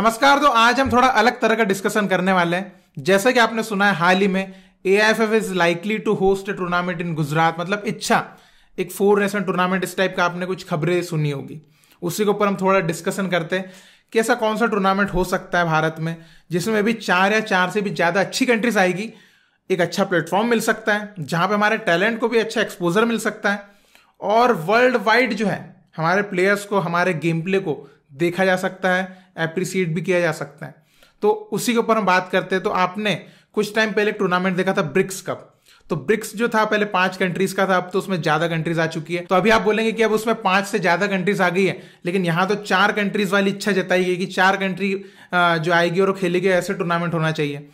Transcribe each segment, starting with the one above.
नमस्कार तो आज हम थोड़ा अलग तरह का डिस्कशन करने वाले हैं जैसे कि आपने सुना है हाल ही में A F F is likely to host a tournament in Gujarat मतलब इच्छा एक फोर नेशन टूर्नामेंट इस टाइप का आपने कुछ खबरें सुनी होगी उसी के ऊपर हम थोड़ा डिस्कशन करते हैं कि ऐसा कौन सा टूर्नामेंट हो सकता है भारत में जिसमें अभी चार या चार से भी ज़्यादा अच्छी कंट्रीज आएगी एक अच्छा प्लेटफॉर्म मिल सकता है जहां पर हमारे टैलेंट को भी अच्छा एक्सपोजर मिल सकता है और वर्ल्ड वाइड जो है हमारे प्लेयर्स को हमारे गेम प्ले को देखा जा सकता है एप्रिसिएट भी किया जा सकता है तो उसी के ऊपर हम बात करते हैं तो आपने कुछ टाइम पहले टूर्नामेंट देखा था ब्रिक्स कप तो ब्रिक्स जो था पहले पांच कंट्रीज का था अब तो उसमें ज्यादा कंट्रीज आ चुकी है तो अभी आप बोलेंगे कि अब उसमें पांच से ज्यादा कंट्रीज आ गई है लेकिन यहाँ तो चार कंट्रीज वाली इच्छा जताई गई कि चार कंट्री जो आएगी और खेलेगी ऐसे टूर्नामेंट होना चाहिए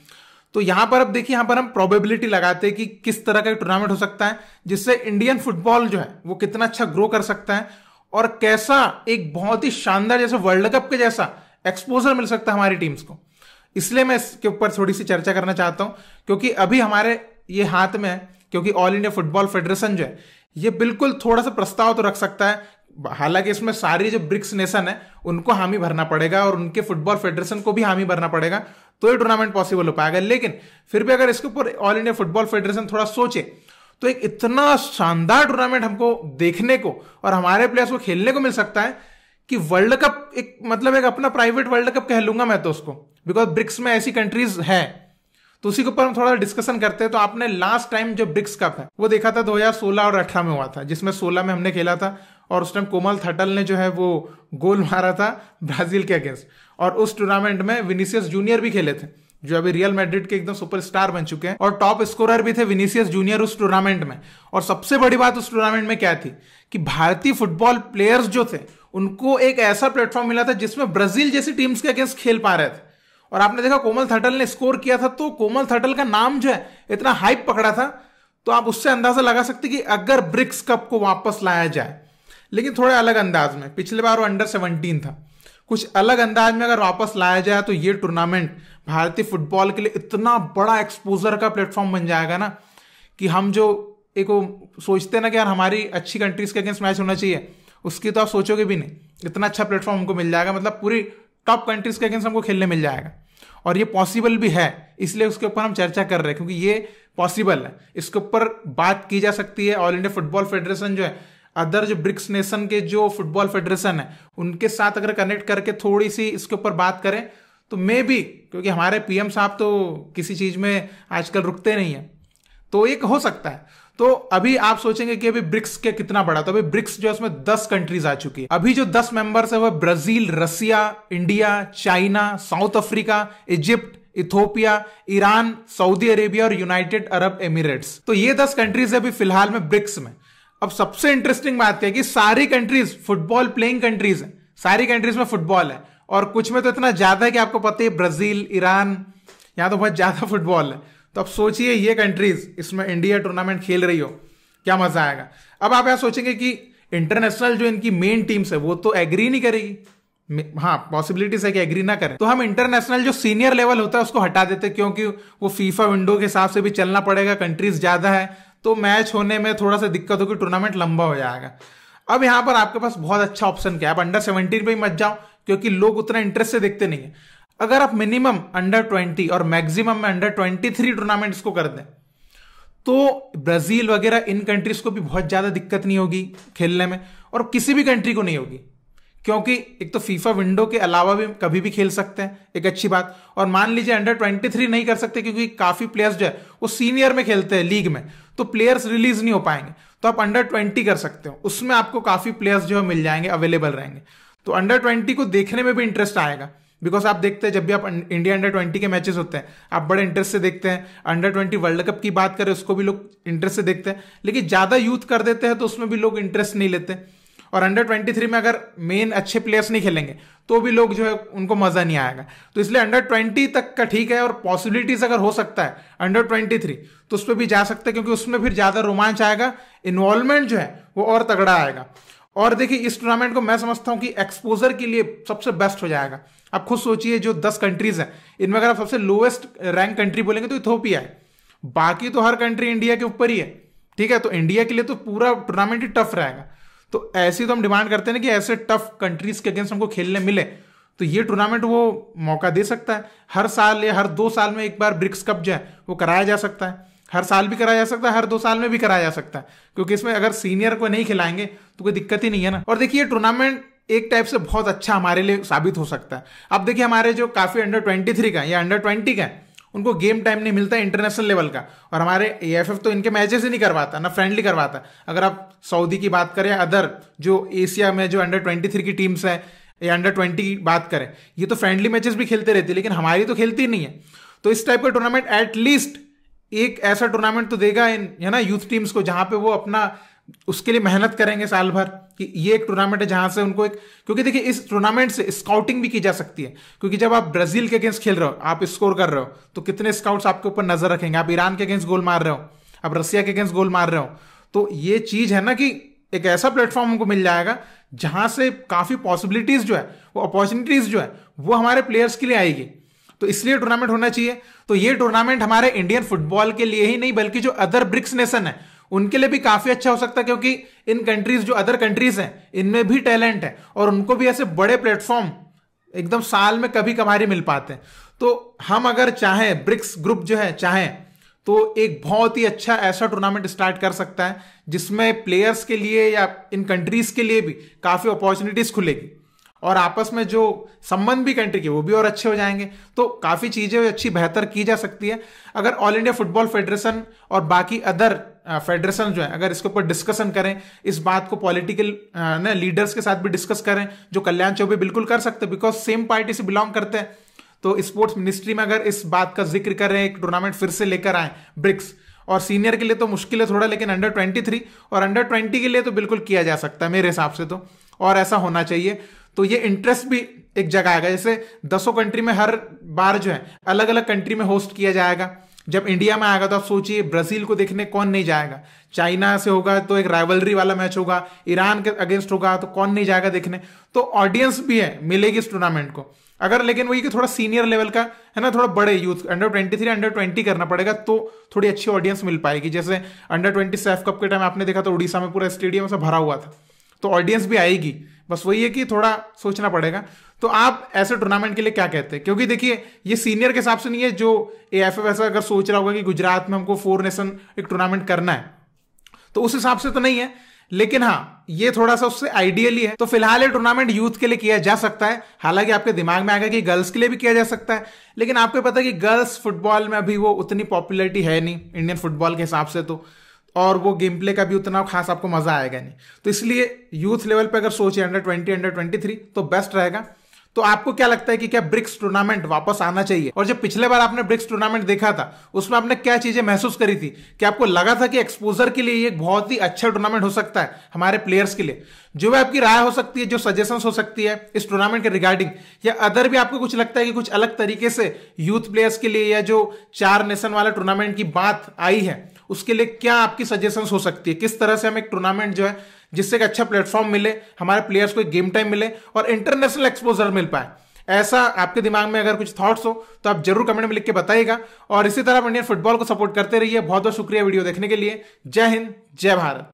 तो यहां पर अब देखिए यहां पर हम प्रोबेबिलिटी लगाते हैं कि किस तरह का टूर्नामेंट हो सकता है जिससे इंडियन फुटबॉल जो है वो कितना अच्छा ग्रो कर सकता है और कैसा एक बहुत ही शानदार जैसे वर्ल्ड कप के जैसा एक्सपोजर मिल सकता है हमारी टीम्स को इसलिए मैं इसके ऊपर थोड़ी सी चर्चा करना चाहता हूँ क्योंकि अभी हमारे ये हाथ में है क्योंकि ऑल इंडिया फुटबॉल फेडरेशन जो है ये बिल्कुल थोड़ा सा प्रस्ताव तो रख सकता है हालांकि इसमें सारी जो ब्रिक्स नेशन है उनको हामी भरना पड़ेगा और उनके फुटबॉल फेडरेशन को भी हामी भरना पड़ेगा तो ये टूर्नामेंट पॉसिबल हो पाएगा लेकिन फिर भी अगर इसके ऊपर ऑल इंडिया फुटबॉल फेडरेशन थोड़ा सोचे तो एक इतना शानदार टूर्नामेंट हमको देखने को और हमारे प्लेयर्स को खेलने को मिल सकता है कि वर्ल्ड कप एक मतलब एक अपना प्राइवेट वर्ल्ड कप कह लूंगा मैं तो उसको बिकॉज ब्रिक्स में ऐसी कंट्रीज है तो उसी के ऊपर हम थोड़ा डिस्कशन करते हैं तो आपने लास्ट टाइम जो ब्रिक्स कप है वो देखा था 2016 और 18 में हुआ था जिसमें 16 में हमने खेला था और उस टाइम कोमल थटल ने जो है वो गोल मारा था ब्राजील के अगेंस्ट और उस टूर्नामेंट में विनीसियस जूनियर भी खेले थे जो अभी रियल मेड्रिड के एकदम सुपरस्टार बन चुके हैं और टॉप स्कोरर भी थे विनीसियस जूनियर उस टूर्नामेंट में और सबसे बड़ी बात उस टूर्नामेंट में क्या थी कि भारतीय फुटबॉल प्लेयर्स जो थे उनको एक ऐसा प्लेटफॉर्म मिला था जिसमें ब्राजील जैसी टीम्स के अगेंस्ट खेल पा रहे थे और आपने देखा कोमल थटल ने स्कोर किया था तो कोमल थटल का नाम जो है इतना हाइप पकड़ा था तो आप उससे अंदाजा लगा सकते कि अगर ब्रिक्स कप को वापस लाया जाए लेकिन थोड़े अलग अंदाज में पिछले बार वो अंडर सेवनटीन था कुछ अलग अंदाज में अगर वापस लाया जाए तो ये टूर्नामेंट भारतीय फुटबॉल के लिए इतना बड़ा एक्सपोजर का प्लेटफॉर्म बन जाएगा ना कि हम जो एक वो सोचते ना कि यार हमारी अच्छी कंट्रीज के अगेंस्ट मैच होना चाहिए उसकी तो आप सोचोगे भी नहीं इतना अच्छा प्लेटफॉर्म हमको मिल जाएगा मतलब पूरी टॉप कंट्रीज के अगेंस्ट हमको खेलने मिल जाएगा और ये पॉसिबल भी है इसलिए उसके ऊपर हम चर्चा कर रहे हैं क्योंकि ये पॉसिबल है इसके ऊपर बात की जा सकती है ऑल इंडिया फुटबॉल फेडरेशन जो है अदर जो ब्रिक्स नेशन के जो फुटबॉल फेडरेशन है उनके साथ अगर कनेक्ट करके थोड़ी सी इसके ऊपर बात करें तो मे भी क्योंकि हमारे पीएम साहब तो किसी चीज़ में आजकल रुकते नहीं है तो एक हो सकता है तो अभी आप सोचेंगे कि अभी ब्रिक्स के कितना बड़ा तो अभी ब्रिक्स जो है उसमें दस कंट्रीज आ चुकी है अभी जो दस मेंबर्स है वह Brazil Russia India China South Africa Egypt Ethiopia Iran Saudi Arabia और यूनाइटेड अरब एमिरेट्स तो ये दस कंट्रीज है अभी फिलहाल में ब्रिक्स में अब सबसे इंटरेस्टिंग बात है कि सारी कंट्रीज फुटबॉल प्लेइंग कंट्रीज है सारी कंट्रीज में फुटबॉल है और कुछ में तो इतना ज्यादा है कि आपको पता है ब्राजील ईरान यहां तो बहुत ज्यादा फुटबॉल है तो अब सोचिए ये कंट्रीज इसमें इंडिया टूर्नामेंट खेल रही हो क्या मजा आएगा अब आप यहाँ सोचेंगे कि इंटरनेशनल जो इनकी मेन टीम्स है वो तो एग्री नहीं करेगी हाँ पॉसिबिलिटीज है कि एग्री ना करें तो हम इंटरनेशनल जो सीनियर लेवल होता है उसको हटा देते क्योंकि वो फीफा विंडो के हिसाब से भी चलना पड़ेगा कंट्रीज ज्यादा है तो मैच होने में थोड़ा सा दिक्कत होगी टूर्नामेंट लंबा हो जाएगा अब यहां पर आपके पास बहुत अच्छा ऑप्शन क्या है आप अंडर सेवेंटीन पर ही मत जाओ क्योंकि लोग उतना इंटरेस्ट से देखते नहीं है अगर आप मिनिमम अंडर ट्वेंटी और maximum under twenty three tournaments को कर दें तो ब्राजील वगैरह इन कंट्रीज को भी बहुत ज़्यादा दिक्कत नहीं होगी खेलने में और किसी भी कंट्री को नहीं होगी क्योंकि एक तो फीफा विंडो के अलावा भी कभी भी खेल सकते हैं एक अच्छी बात और मान लीजिए अंडर ट्वेंटी थ्री नहीं कर सकते क्योंकि काफ़ी प्लेयर्स जो है वो सीनियर में खेलते हैं लीग में तो प्लेयर्स रिलीज नहीं हो पाएंगे तो आप अंडर ट्वेंटी कर सकते हो उसमें आपको काफ़ी प्लेयर्स जो है मिल जाएंगे अवेलेबल रहेंगे तो अंडर ट्वेंटी को देखने में भी इंटरेस्ट आएगा बिकॉज आप देखते हैं जब भी आप इंडिया अंडर ट्वेंटी के मैचेस होते हैं आप बड़े इंटरेस्ट से देखते हैं अंडर ट्वेंटी वर्ल्ड कप की बात करें उसको भी लोग इंटरेस्ट से देखते हैं लेकिन ज़्यादा यूथ कर देते हैं तो उसमें भी लोग इंटरेस्ट नहीं लेते और अंडर ट्वेंटी थ्री में अगर मेन अच्छे प्लेयर्स नहीं खेलेंगे तो भी लोग जो है उनको मज़ा नहीं आएगा तो इसलिए अंडर ट्वेंटी तक का ठीक है और पॉसिबिलिटीज़ अगर हो सकता है अंडर ट्वेंटी थ्री तो उस पर भी जा सकते हैं क्योंकि उसमें फिर ज़्यादा रोमांच आएगा इन्वॉल्वमेंट जो है वो और तगड़ा आएगा और देखिए इस टूर्नामेंट को मैं समझता हूं कि एक्सपोजर के लिए सबसे बेस्ट हो जाएगा आप खुद सोचिए जो दस कंट्रीज हैं इनमें अगर आप सबसे लोएस्ट रैंक कंट्री बोलेंगे तो इथोपिया है बाकी तो हर कंट्री इंडिया के ऊपर ही है ठीक है तो इंडिया के लिए तो पूरा टूर्नामेंट ही टफ रहेगा तो ऐसी तो हम डिमांड करते हैं ना कि ऐसे टफ कंट्रीज के अगेंस्ट हमको खेलने मिले तो ये टूर्नामेंट वो मौका दे सकता है हर साल या हर दो साल में एक बार ब्रिक्स कप जो है वो कराया जा सकता है हर साल भी कराया जा सकता है हर दो साल में भी कराया जा सकता है क्योंकि इसमें अगर सीनियर को नहीं खिलाएंगे तो कोई दिक्कत ही नहीं है ना और देखिए टूर्नामेंट एक टाइप से बहुत अच्छा हमारे लिए साबित हो सकता है अब देखिए हमारे जो काफ़ी अंडर ट्वेंटी थ्री का या अंडर ट्वेंटी का उनको गेम टाइम नहीं मिलता है इंटरनेशनल लेवल का और हमारे एफ तो इनके मैचेस ही नहीं करवाता ना फ्रेंडली करवाता अगर आप सऊदी की बात करें अदर जो एशिया में जो अंडर ट्वेंटी थ्री की टीम्स है या अंडर ट्वेंटी की बात करें ये तो फ्रेंडली मैचेस भी खेलते रहते लेकिन हमारी तो खेलती नहीं है तो इस टाइप का टूर्नामेंट एटलीस्ट एक ऐसा टूर्नामेंट तो देगा इन है ना यूथ टीम्स को जहां पे वो अपना उसके लिए मेहनत करेंगे साल भर कि ये एक टूर्नामेंट है जहां से उनको एक क्योंकि देखिए इस टूर्नामेंट से स्काउटिंग भी की जा सकती है क्योंकि जब आप ब्राजील के अगेंस्ट खेल रहे हो आप स्कोर कर रहे हो तो कितने स्काउट्स आपके ऊपर नजर रखेंगे आप ईरान के अगेंस्ट गोल मार रहे हो आप रसिया के अगेंस्ट गोल मार रहे हो तो ये चीज है ना कि एक ऐसा प्लेटफॉर्म हमको मिल जाएगा जहां से काफी पॉसिबिलिटीज जो है वो अपॉर्चुनिटीज जो है वो हमारे प्लेयर्स के लिए आएगी तो इसलिए टूर्नामेंट होना चाहिए तो ये टूर्नामेंट हमारे इंडियन फुटबॉल के लिए ही नहीं बल्कि जो अदर ब्रिक्स नेशन है उनके लिए भी काफी अच्छा हो सकता है क्योंकि इन कंट्रीज जो अदर कंट्रीज हैं इनमें भी टैलेंट है और उनको भी ऐसे बड़े प्लेटफॉर्म एकदम साल में कभी ही मिल पाते हैं तो हम अगर चाहें ब्रिक्स ग्रुप जो है चाहें तो एक बहुत ही अच्छा ऐसा टूर्नामेंट स्टार्ट कर सकता है जिसमें प्लेयर्स के लिए या इन कंट्रीज के लिए भी काफी अपॉर्चुनिटीज खुलेगी और आपस में जो संबंध भी कंट्री के वो भी और अच्छे हो जाएंगे तो काफ़ी चीज़ें अच्छी बेहतर की जा सकती है अगर ऑल इंडिया फुटबॉल फेडरेशन और बाकी अदर फेडरेशन जो है अगर इसके ऊपर डिस्कशन करें इस बात को पॉलिटिकल ना लीडर्स के साथ भी डिस्कस करें जो कल्याण चौबे बिल्कुल कर सकते बिकॉज सेम पार्टी से बिलोंग करते हैं तो स्पोर्ट्स मिनिस्ट्री में अगर इस बात का जिक्र करें एक टूर्नामेंट फिर से लेकर आए ब्रिक्स और सीनियर के लिए तो मुश्किल है थोड़ा लेकिन अंडर ट्वेंटी थ्री और अंडर ट्वेंटी के लिए तो बिल्कुल किया जा सकता है मेरे हिसाब से तो और ऐसा होना चाहिए तो ये इंटरेस्ट भी एक जगह आएगा जैसे दसों कंट्री में हर बार जो है अलग अलग कंट्री में होस्ट किया जाएगा जब इंडिया में आएगा तो आप सोचिए ब्राजील को देखने कौन नहीं जाएगा चाइना से होगा तो एक राइवलरी वाला मैच होगा ईरान के अगेंस्ट होगा तो कौन नहीं जाएगा देखने तो ऑडियंस भी है मिलेगी इस टूर्नामेंट को अगर लेकिन वही कि थोड़ा सीनियर लेवल का है ना थोड़ा बड़े youth under twenty three under twenty करना पड़ेगा तो थोड़ी अच्छी ऑडियंस मिल पाएगी जैसे अंडर ट्वेंटी सेफ कप के टाइम आपने देखा तो उड़ीसा में पूरा स्टेडियम से भरा हुआ था तो ऑडियंस भी आएगी बस वही है कि थोड़ा सोचना पड़ेगा तो आप ऐसे टूर्नामेंट के लिए क्या कहते हैं क्योंकि देखिए ये सीनियर के हिसाब से नहीं है जो ए एफ एफ ऐसा अगर सोच रहा होगा कि गुजरात में हमको फोर नेशन एक टूर्नामेंट करना है तो उस हिसाब से तो नहीं है लेकिन हाँ ये थोड़ा सा उससे आइडियली है तो फिलहाल ये टूर्नामेंट यूथ के लिए किया जा सकता है हालांकि आपके दिमाग में आएगा कि गर्ल्स के लिए भी किया जा सकता है लेकिन आपको पता है कि गर्ल्स फुटबॉल में अभी वो उतनी पॉपुलरिटी है नहीं इंडियन फुटबॉल के हिसाब से तो और वो गेम प्ले का भी उतना खास आपको मजा आएगा नहीं तो इसलिए यूथ लेवल पे अगर सोचे under twenty under twenty three तो बेस्ट रहेगा तो आपको क्या लगता है कि क्या ब्रिक्स टूर्नामेंट वापस आना चाहिए और जब पिछले बार आपने ब्रिक्स टूर्नामेंट देखा था उसमें आपने क्या चीजें महसूस करी थी कि आपको लगा था कि एक्सपोजर के लिए एक बहुत ही अच्छा टूर्नामेंट हो सकता है हमारे प्लेयर्स के लिए जो भी आपकी राय हो सकती है जो सजेशन हो सकती है इस टूर्नामेंट के रिगार्डिंग या अदर भी आपको कुछ लगता है कि कुछ अलग तरीके से यूथ प्लेयर्स के लिए या जो चार नेशन वाला टूर्नामेंट की बात आई है उसके लिए क्या आपकी सजेशंस हो सकती है किस तरह से हम एक टूर्नामेंट जो है जिससे एक अच्छा प्लेटफॉर्म मिले हमारे प्लेयर्स को एक गेम टाइम मिले और इंटरनेशनल एक्सपोजर मिल पाए ऐसा आपके दिमाग में अगर कुछ थॉट्स हो तो आप जरूर कमेंट में लिख के बताइएगा और इसी तरह आप इंडियन फुटबॉल को सपोर्ट करते रहिए बहुत बहुत शुक्रिया वीडियो देखने के लिए जय हिंद जय भारत